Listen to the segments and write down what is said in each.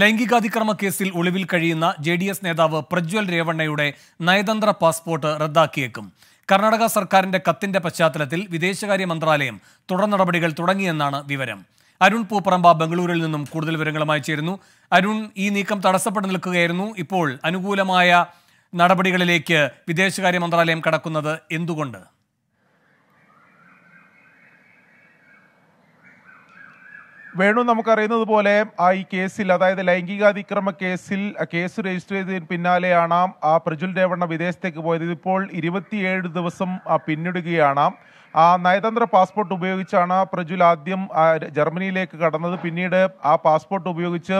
ലൈംഗികാതിക്രമ കേസിൽ ഒളിവിൽ കഴിയുന്ന ജെ ഡി എസ് നേതാവ് പ്രജ്വൽ രേവണ്ണയുടെ നയതന്ത്ര പാസ്പോർട്ട് റദ്ദാക്കിയേക്കും കർണാടക സർക്കാരിന്റെ കത്തിന്റെ പശ്ചാത്തലത്തിൽ വിദേശകാര്യ മന്ത്രാലയം തുടർ നടപടികൾ തുടങ്ങിയെന്നാണ് വിവരം അരുൺ പൂപ്പറമ്പ ബംഗളൂരിൽ നിന്നും കൂടുതൽ വിവരങ്ങളുമായി ചേരുന്നു അരുൺ ഈ നീക്കം തടസ്സപ്പെട്ടു നിൽക്കുകയായിരുന്നു ഇപ്പോൾ അനുകൂലമായ നടപടികളിലേക്ക് വിദേശകാര്യ മന്ത്രാലയം കടക്കുന്നത് എന്തുകൊണ്ട് വേണു നമുക്കറിയുന്നത് പോലെ ആ ഈ കേസിൽ അതായത് ലൈംഗികാതിക്രമ കേസിൽ കേസ് രജിസ്റ്റർ ചെയ്തതിന് പിന്നാലെയാണ് ആ പ്രജുൽ രേവണ്ണ വിദേശത്തേക്ക് പോയത് ഇതിപ്പോൾ ഇരുപത്തിയേഴ് ദിവസം പിന്നിടുകയാണ് ആ നയതന്ത്ര പാസ്പോർട്ട് ഉപയോഗിച്ചാണ് പ്രജുൽ ആദ്യം ജർമ്മനിയിലേക്ക് കടന്നത് പിന്നീട് ആ പാസ്പോർട്ട് ഉപയോഗിച്ച്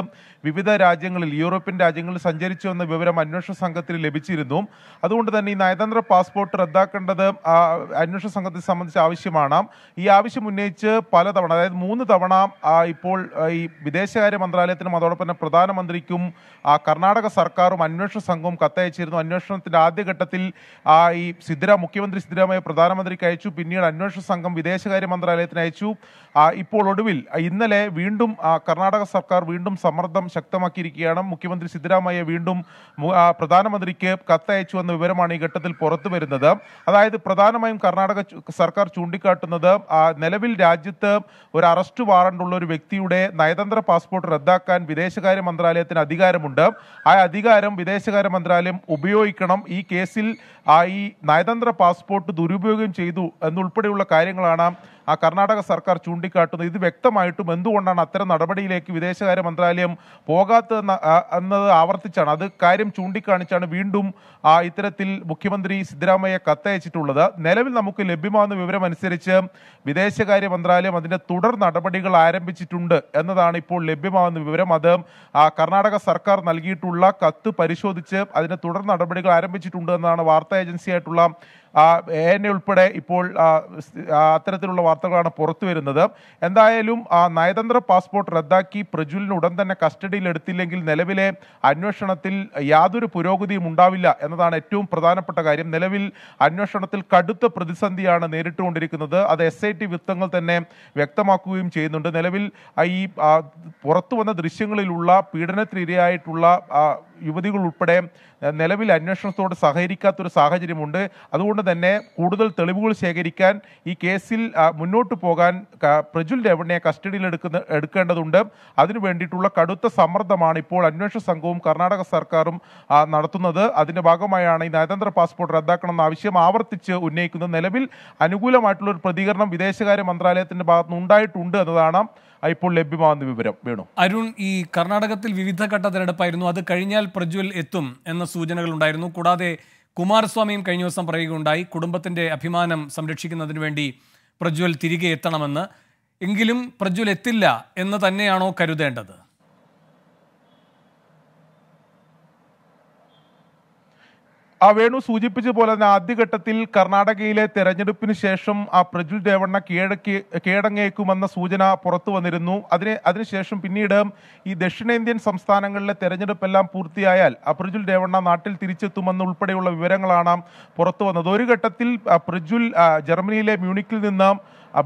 വിവിധ രാജ്യങ്ങളിൽ യൂറോപ്യൻ രാജ്യങ്ങളിൽ സഞ്ചരിച്ചു എന്ന വിവരം അന്വേഷണ സംഘത്തിന് ലഭിച്ചിരുന്നു അതുകൊണ്ട് തന്നെ ഈ നയതന്ത്ര പാസ്പോർട്ട് റദ്ദാക്കേണ്ടത് അന്വേഷണ സംഘത്തെ സംബന്ധിച്ച് ആവശ്യമാണ് ഈ ആവശ്യം ഉന്നയിച്ച് പലതവണ അതായത് മൂന്ന് തവണ ഇപ്പോൾ ഈ വിദേശകാര്യ മന്ത്രാലയത്തിനും അതോടൊപ്പം തന്നെ പ്രധാനമന്ത്രിക്കും കർണാടക സർക്കാരും അന്വേഷണ സംഘവും കത്തയച്ചിരുന്നു അന്വേഷണത്തിൻ്റെ ആദ്യഘട്ടത്തിൽ ഈ സിദ്ധിര മുഖ്യമന്ത്രി സിദ്ധിരമായ പ്രധാനമന്ത്രിക്ക് അയച്ചു പിന്നീട് പിന്നീട് അന്വേഷണ സംഘം വിദേശകാര്യ മന്ത്രാലയത്തിന് അയച്ചു ഇപ്പോൾ ഒടുവിൽ ഇന്നലെ വീണ്ടും കർണാടക സർക്കാർ വീണ്ടും സമ്മർദ്ദം ശക്തമാക്കിയിരിക്കുകയാണ് മുഖ്യമന്ത്രി സിദ്ധരാമയ്യ വീണ്ടും പ്രധാനമന്ത്രിക്ക് കത്തയച്ചു എന്ന വിവരമാണ് ഈ ഘട്ടത്തിൽ പുറത്തു വരുന്നത് അതായത് പ്രധാനമായും കർണാടക സർക്കാർ ചൂണ്ടിക്കാട്ടുന്നത് നിലവിൽ രാജ്യത്ത് ഒരു അറസ്റ്റ് വാറണ്ട് ഉള്ള ഒരു വ്യക്തിയുടെ നയതന്ത്ര പാസ്പോർട്ട് റദ്ദാക്കാൻ വിദേശകാര്യ മന്ത്രാലയത്തിന് അധികാരമുണ്ട് ആ അധികാരം വിദേശകാര്യ മന്ത്രാലയം ഉപയോഗിക്കണം ഈ കേസിൽ ഈ നയതന്ത്ര പാസ്പോർട്ട് ദുരുപയോഗം ചെയ്തു എന്നുള്ള ഉൾപ്പെടെയുള്ള കാര്യങ്ങളാണ് ആ കർണാടക സർക്കാർ ചൂണ്ടിക്കാട്ടുന്നത് ഇത് വ്യക്തമായിട്ടും എന്തുകൊണ്ടാണ് അത്തരം നടപടിയിലേക്ക് വിദേശകാര്യ മന്ത്രാലയം പോകാത്തതെന്ന് എന്നത് ആവർത്തിച്ചാണ് അത് കാര്യം ചൂണ്ടിക്കാണിച്ചാണ് വീണ്ടും ആ ഇത്തരത്തിൽ മുഖ്യമന്ത്രി സിദ്ധരാമയ്യ കത്തയച്ചിട്ടുള്ളത് നിലവിൽ നമുക്ക് ലഭ്യമാകുന്ന വിവരം അനുസരിച്ച് വിദേശകാര്യ മന്ത്രാലയം അതിൻ്റെ തുടർ നടപടികൾ ആരംഭിച്ചിട്ടുണ്ട് എന്നതാണ് ഇപ്പോൾ ലഭ്യമാകുന്ന വിവരം അത് കർണാടക സർക്കാർ നൽകിയിട്ടുള്ള കത്ത് പരിശോധിച്ച് അതിൻ്റെ തുടർ നടപടികൾ ആരംഭിച്ചിട്ടുണ്ട് എന്നാണ് വാർത്താ ഏജൻസിയായിട്ടുള്ള എ എൻ ഉൾപ്പെടെ ഇപ്പോൾ അത്തരത്തിലുള്ള വാർത്തകളാണ് പുറത്തു വരുന്നത് എന്തായാലും നയതന്ത്ര പാസ്പോർട്ട് റദ്ദാക്കി പ്രജുലിന് ഉടൻ തന്നെ കസ്റ്റഡിയിൽ എടുത്തില്ലെങ്കിൽ നിലവിലെ അന്വേഷണത്തിൽ യാതൊരു പുരോഗതിയും ഉണ്ടാവില്ല എന്നതാണ് ഏറ്റവും പ്രധാനപ്പെട്ട കാര്യം നിലവിൽ അന്വേഷണത്തിൽ കടുത്ത പ്രതിസന്ധിയാണ് നേരിട്ടുകൊണ്ടിരിക്കുന്നത് അത് എസ് ഐ ടി വൃത്തങ്ങൾ തന്നെ വ്യക്തമാക്കുകയും ചെയ്യുന്നുണ്ട് നിലവിൽ ഈ പുറത്തു വന്ന ദൃശ്യങ്ങളിലുള്ള പീഡനത്തിനിരയായിട്ടുള്ള യുവതികൾ ഉൾപ്പെടെ നിലവിൽ അന്വേഷണത്തോട് സഹകരിക്കാത്തൊരു സാഹചര്യമുണ്ട് അതുകൊണ്ട് തന്നെ കൂടുതൽ തെളിവുകൾ ശേഖരിക്കാൻ ഈ കേസിൽ മുന്നോട്ട് പോകാൻ പ്രജുൽ രവണയെ കസ്റ്റഡിയിൽ എടുക്കുന്ന എടുക്കേണ്ടതുണ്ട് അതിനു വേണ്ടിയിട്ടുള്ള കടുത്ത സമ്മർദ്ദമാണ് ഇപ്പോൾ അന്വേഷണ സംഘവും കർണാടക സർക്കാരും നടത്തുന്നത് അതിൻ്റെ ഭാഗമായാണ് ഈ നയതന്ത്ര പാസ്പോർട്ട് റദ്ദാക്കണമെന്ന ആവശ്യം ആവർത്തിച്ച് ഉന്നയിക്കുന്നത് നിലവിൽ അനുകൂലമായിട്ടുള്ള ഒരു പ്രതികരണം വിദേശകാര്യ മന്ത്രാലയത്തിൻ്റെ ഭാഗത്തുനിന്ന് ഉണ്ടായിട്ടുണ്ട് എന്നതാണ് ഇപ്പോൾ ലഭ്യമാകുന്ന വിവരം വേണു അരുൺ ഈ കർണാടകത്തിൽ വിവിധ ഘട്ട തെരഞ്ഞെടുപ്പായിരുന്നു അത് കഴിഞ്ഞാൽ പ്രജ്വൽ എത്തും എന്ന സൂചനകൾ ഉണ്ടായിരുന്നു കൂടാതെ കുമാരസ്വാമിയും കഴിഞ്ഞ ദിവസം പറയുകയുണ്ടായി കുടുംബത്തിന്റെ അഭിമാനം സംരക്ഷിക്കുന്നതിന് വേണ്ടി പ്രജ്വൽ തിരികെ എത്തണമെന്ന് എങ്കിലും പ്രജ്വൽ എത്തില്ല എന്ന് തന്നെയാണോ കരുതേണ്ടത് ആ വേണു പോലെ തന്നെ ആദ്യഘട്ടത്തിൽ കർണാടകയിലെ തെരഞ്ഞെടുപ്പിന് ശേഷം ആ പ്രജുൽ രേവണ്ണ കീഴക്ക് കീഴടങ്ങേക്കുമെന്ന സൂചന പുറത്തു വന്നിരുന്നു അതിന് അതിനുശേഷം പിന്നീട് ഈ ദക്ഷിണേന്ത്യൻ സംസ്ഥാനങ്ങളിലെ തെരഞ്ഞെടുപ്പെല്ലാം പൂർത്തിയായാൽ ആ അപ്രജുൽ രേവണ്ണ നാട്ടിൽ തിരിച്ചെത്തുമെന്ന് ഉൾപ്പെടെയുള്ള വിവരങ്ങളാണ് പുറത്തു വന്നത് ഒരു ഘട്ടത്തിൽ പ്രജുൽ ജർമ്മനിയിലെ മ്യൂണിക്കിൽ നിന്ന്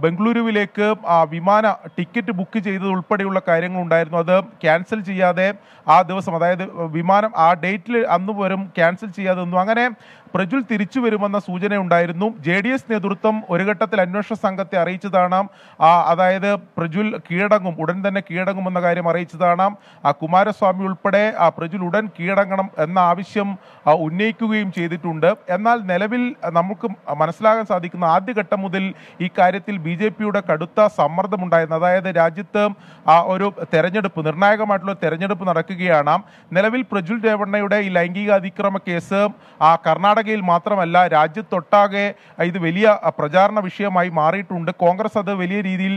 ബംഗളൂരുവിലേക്ക് വിമാന ടിക്കറ്റ് ബുക്ക് ചെയ്തത് ഉൾപ്പെടെയുള്ള കാര്യങ്ങൾ ഉണ്ടായിരുന്നു അത് ക്യാൻസൽ ചെയ്യാതെ ആ ദിവസം അതായത് വിമാനം ആ ഡേറ്റിൽ അന്ന് വരും ക്യാൻസൽ ചെയ്യാതെ ഒന്നും അങ്ങനെ പ്രജുൽ തിരിച്ചു വരുമെന്ന സൂചനയുണ്ടായിരുന്നു ജെ ഡി എസ് നേതൃത്വം ഒരു ഘട്ടത്തിൽ അന്വേഷണ സംഘത്തെ അറിയിച്ചതാണ് അതായത് പ്രജുൽ കീഴടങ്ങും ഉടൻ തന്നെ കീഴടങ്ങുമെന്ന കാര്യം അറിയിച്ചതാണ് കുമാരസ്വാമി ഉൾപ്പെടെ പ്രജുൽ ഉടൻ കീഴടങ്ങണം എന്ന ആവശ്യം ഉന്നയിക്കുകയും ചെയ്തിട്ടുണ്ട് എന്നാൽ നിലവിൽ നമുക്ക് മനസ്സിലാകാൻ സാധിക്കുന്ന ആദ്യഘട്ടം മുതൽ ഈ കാര്യത്തിൽ ബി ജെ പിയുടെ കടുത്ത സമ്മർദ്ദമുണ്ടായിരുന്നു അതായത് രാജ്യത്ത് ഒരു തെരഞ്ഞെടുപ്പ് നിർണായകമായിട്ടുള്ള തെരഞ്ഞെടുപ്പ് നടക്കുകയാണ് നിലവിൽ പ്രജുൽ രേവണ്ണയുടെ ഈ ലൈംഗിക അതിക്രമ കേസ് കർണാടക കർണാടകയിൽ മാത്രമല്ല രാജ്യത്തൊട്ടാകെ ഇത് വലിയ പ്രചാരണ വിഷയമായി മാറിയിട്ടുണ്ട് കോൺഗ്രസ് അത് വലിയ രീതിയിൽ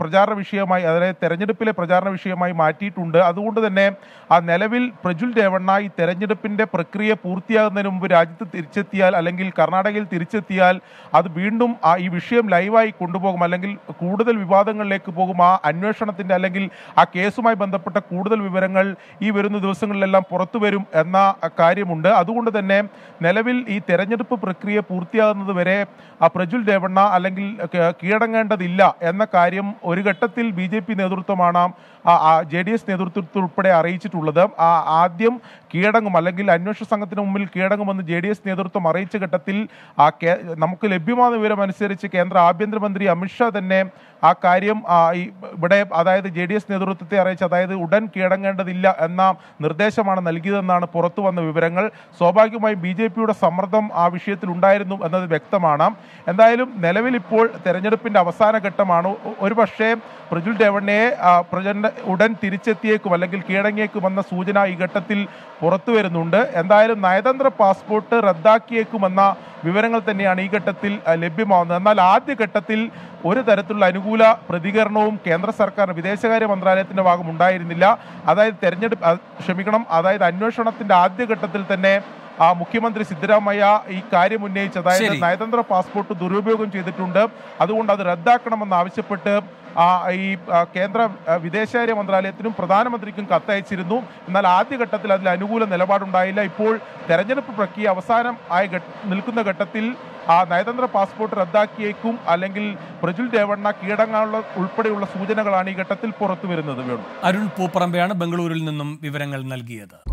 പ്രചാരണ വിഷയമായി അതായത് തെരഞ്ഞെടുപ്പിലെ പ്രചാരണ വിഷയമായി മാറ്റിയിട്ടുണ്ട് അതുകൊണ്ട് തന്നെ ആ നിലവിൽ പ്രജുൽ രേവണ്ണ ഈ തെരഞ്ഞെടുപ്പിൻ്റെ പ്രക്രിയ പൂർത്തിയാകുന്നതിന് മുമ്പ് രാജ്യത്ത് തിരിച്ചെത്തിയാൽ അല്ലെങ്കിൽ കർണാടകയിൽ തിരിച്ചെത്തിയാൽ അത് വീണ്ടും ആ ഈ വിഷയം ലൈവായി കൊണ്ടുപോകും അല്ലെങ്കിൽ കൂടുതൽ വിവാദങ്ങളിലേക്ക് പോകും ആ അന്വേഷണത്തിൻ്റെ അല്ലെങ്കിൽ ആ കേസുമായി ബന്ധപ്പെട്ട കൂടുതൽ വിവരങ്ങൾ ഈ വരുന്ന ദിവസങ്ങളിലെല്ലാം പുറത്തു വരും എന്ന കാര്യമുണ്ട് അതുകൊണ്ട് തന്നെ നിലവിൽ ഈ തെരഞ്ഞെടുപ്പ് പ്രക്രിയ പൂർത്തിയാകുന്നത് വരെ ആ പ്രജുൽ രേവണ്ണ അല്ലെങ്കിൽ കീഴടങ്ങേണ്ടതില്ല എന്ന കാര്യം ഒരു ഘട്ടത്തിൽ ബി ജെ പി നേതൃത്വമാണ് ജെ ഡി എസ് നേതൃത്വത്തിൽ ഉൾപ്പെടെ അറിയിച്ചിട്ടുള്ളത് ആദ്യം കീഴടങ്ങും അല്ലെങ്കിൽ അന്വേഷണ സംഘത്തിന് മുമ്പിൽ കീഴടങ്ങുമെന്ന് ജെ ഡി എസ് നേതൃത്വം അറിയിച്ച ഘട്ടത്തിൽ ആ നമുക്ക് ലഭ്യമായ വിവരം അനുസരിച്ച് കേന്ദ്ര ആഭ്യന്തരമന്ത്രി അമിത്ഷാ തന്നെ ആ കാര്യം ഇവിടെ അതായത് ജെ ഡി എസ് നേതൃത്വത്തെ അറിയിച്ച് അതായത് ഉടൻ കീഴടങ്ങേണ്ടതില്ല എന്ന നിർദ്ദേശമാണ് നൽകിയതെന്നാണ് പുറത്തു വന്ന വിവരങ്ങൾ സ്വാഭാവികമായും ബി ജെ പിയുടെ സമ്മർദ്ദം ആ വിഷയത്തിൽ ഉണ്ടായിരുന്നു എന്നത് വ്യക്തമാണ് എന്തായാലും നിലവിൽ ഇപ്പോൾ തെരഞ്ഞെടുപ്പിൻ്റെ അവസാന ഘട്ടമാണ് ഒരുപക്ഷേ പ്രജുൽ രവണയെ പ്രചണ്ഡ ഉടൻ തിരിച്ചെത്തിയേക്കും അല്ലെങ്കിൽ കീഴടങ്ങിയേക്കുമെന്ന സൂചന ഈ ഘട്ടത്തിൽ പുറത്തു വരുന്നുണ്ട് എന്തായാലും നയതന്ത്ര പാസ്പോർട്ട് റദ്ദാക്കിയേക്കുമെന്ന വിവരങ്ങൾ തന്നെയാണ് ഈ ഘട്ടത്തിൽ ലഭ്യമാവുന്നത് എന്നാൽ ആദ്യ ഘട്ടത്തിൽ ഒരു തരത്തിലുള്ള അനുകൂല പ്രതികരണവും കേന്ദ്ര സർക്കാർ വിദേശകാര്യ മന്ത്രാലയത്തിൻ്റെ ഭാഗം ഉണ്ടായിരുന്നില്ല അതായത് തെരഞ്ഞെടുപ്പ് ക്ഷമിക്കണം അതായത് അന്വേഷണത്തിൻ്റെ ആദ്യഘട്ടത്തിൽ തന്നെ ആ മുഖ്യമന്ത്രി സിദ്ധരാമയ്യ ഈ കാര്യം ഉന്നയിച്ച് അതായത് നയതന്ത്ര പാസ്പോർട്ട് ദുരുപയോഗം ചെയ്തിട്ടുണ്ട് അതുകൊണ്ട് അത് റദ്ദാക്കണമെന്ന് ആവശ്യപ്പെട്ട് ഈ കേന്ദ്ര വിദേശകാര്യ മന്ത്രാലയത്തിനും പ്രധാനമന്ത്രിക്കും കത്തയച്ചിരുന്നു എന്നാൽ ആദ്യഘട്ടത്തിൽ അതിൽ അനുകൂല നിലപാടുണ്ടായില്ല ഇപ്പോൾ തെരഞ്ഞെടുപ്പ് പ്രക്രിയ അവസാനം ആയി നിൽക്കുന്ന ഘട്ടത്തിൽ ആ നയതന്ത്ര പാസ്പോർട്ട് റദ്ദാക്കിയേക്കും അല്ലെങ്കിൽ പ്രജുൽ രേവണ്ണ കീടങ്ങാനുള്ള ഉൾപ്പെടെയുള്ള സൂചനകളാണ് ഈ ഘട്ടത്തിൽ പുറത്തു വരുന്നത് അരുൺ പൂപ്പറമ്പയാണ് ബംഗളൂരിൽ നിന്നും വിവരങ്ങൾ നൽകിയത്